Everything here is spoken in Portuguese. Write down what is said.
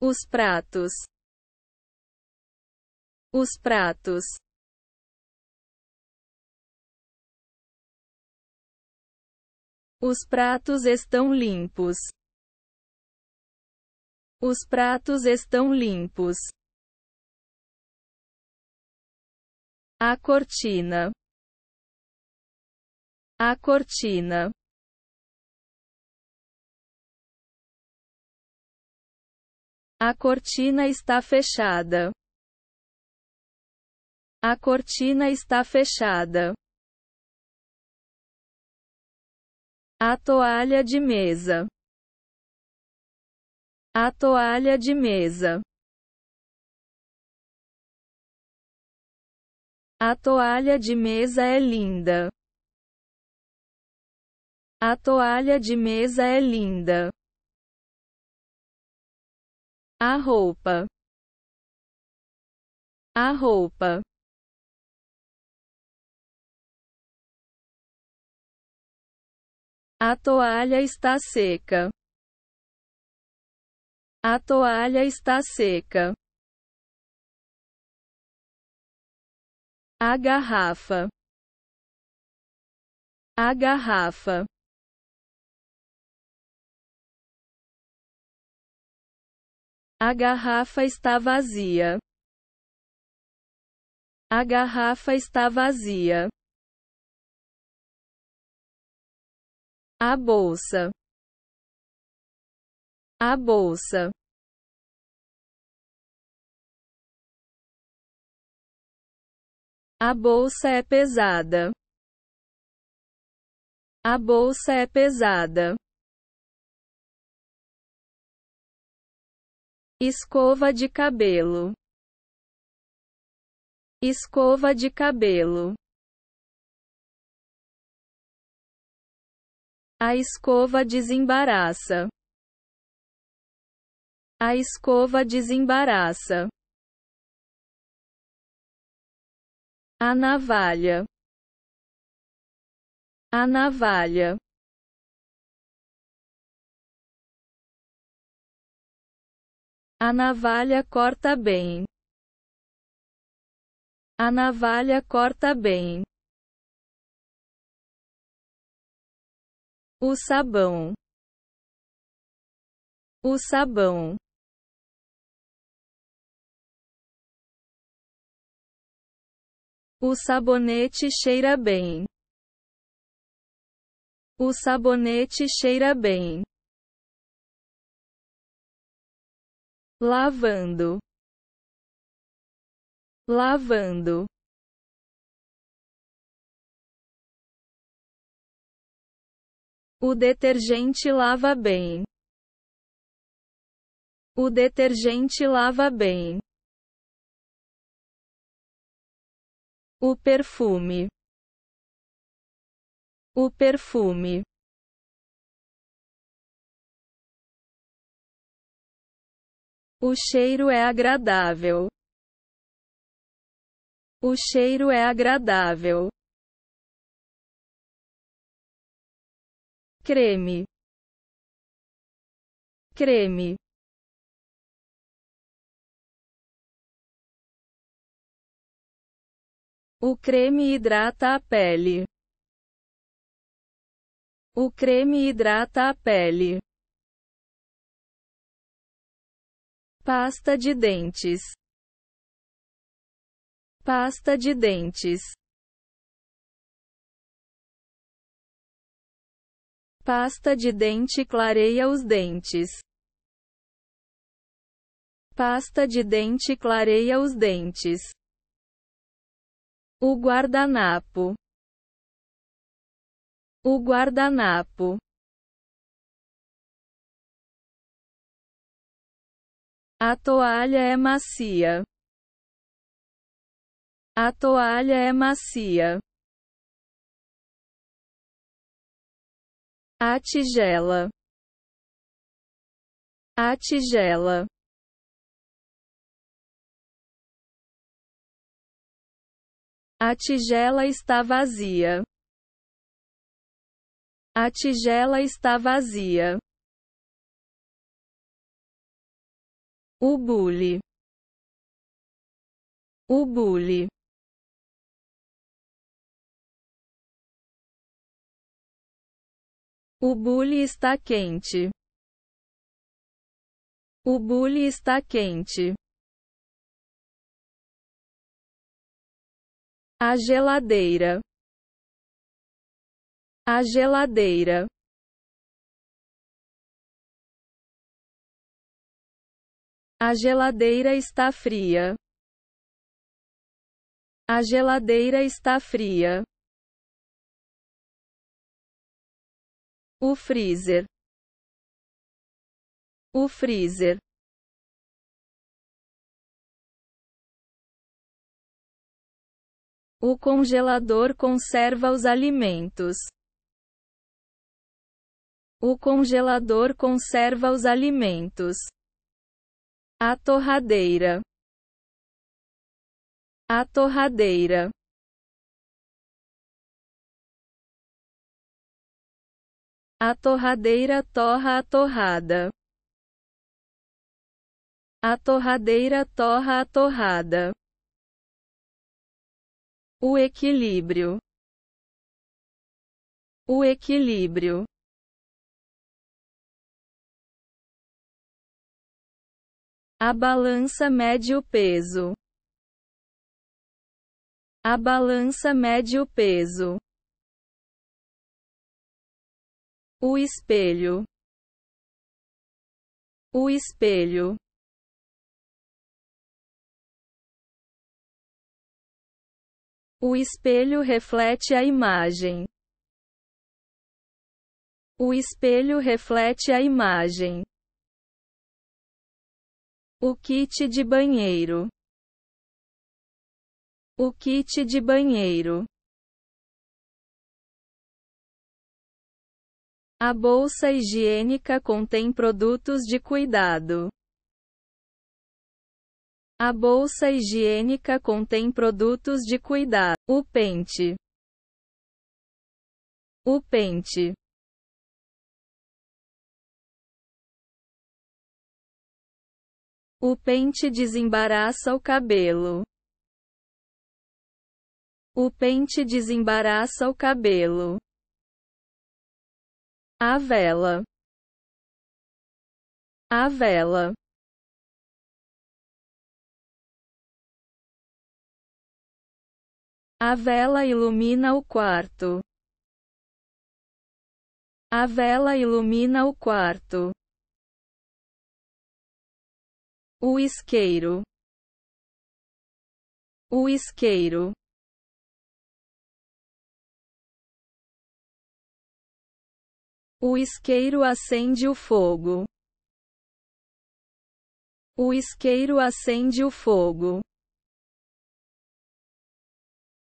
Os pratos. Os pratos. Os pratos estão limpos. Os pratos estão limpos. A cortina. A cortina. A cortina está fechada. A cortina está fechada. A toalha de mesa. A toalha de mesa. A toalha de mesa é linda. A toalha de mesa é linda a roupa a roupa a toalha está seca a toalha está seca a garrafa a garrafa A garrafa está vazia. A garrafa está vazia. A bolsa. A bolsa. A bolsa é pesada. A bolsa é pesada. escova de cabelo, escova de cabelo. A escova desembaraça. A escova desembaraça. A navalha. A navalha. A navalha corta bem. A navalha corta bem. O sabão. O sabão. O sabonete cheira bem. O sabonete cheira bem. lavando, lavando. O detergente lava bem. O detergente lava bem. O perfume. O perfume. O cheiro é agradável. O cheiro é agradável. Creme. Creme. O creme hidrata a pele. O creme hidrata a pele. pasta de dentes, pasta de dentes, pasta de dente clareia os dentes, pasta de dente clareia os dentes. O guardanapo, o guardanapo. A toalha é macia. A toalha é macia. A tigela. A tigela. A tigela está vazia. A tigela está vazia. O bule. O bule. O está quente. O bule está quente. A geladeira. A geladeira. A geladeira está fria. A geladeira está fria. O freezer. O freezer. O congelador conserva os alimentos. O congelador conserva os alimentos. A torradeira. A torradeira. A torradeira torra a torrada. A torradeira torra a torrada. O equilíbrio. O equilíbrio. A balança mede o peso. A balança mede o peso. O espelho. O espelho. O espelho reflete a imagem. O espelho reflete a imagem. O kit de banheiro. O kit de banheiro. A bolsa higiênica contém produtos de cuidado. A bolsa higiênica contém produtos de cuidado. O pente. O pente. O pente desembaraça o cabelo. O pente desembaraça o cabelo. A vela. A vela. A vela ilumina o quarto. A vela ilumina o quarto. O isqueiro. O isqueiro. O isqueiro acende o fogo. O isqueiro acende o fogo.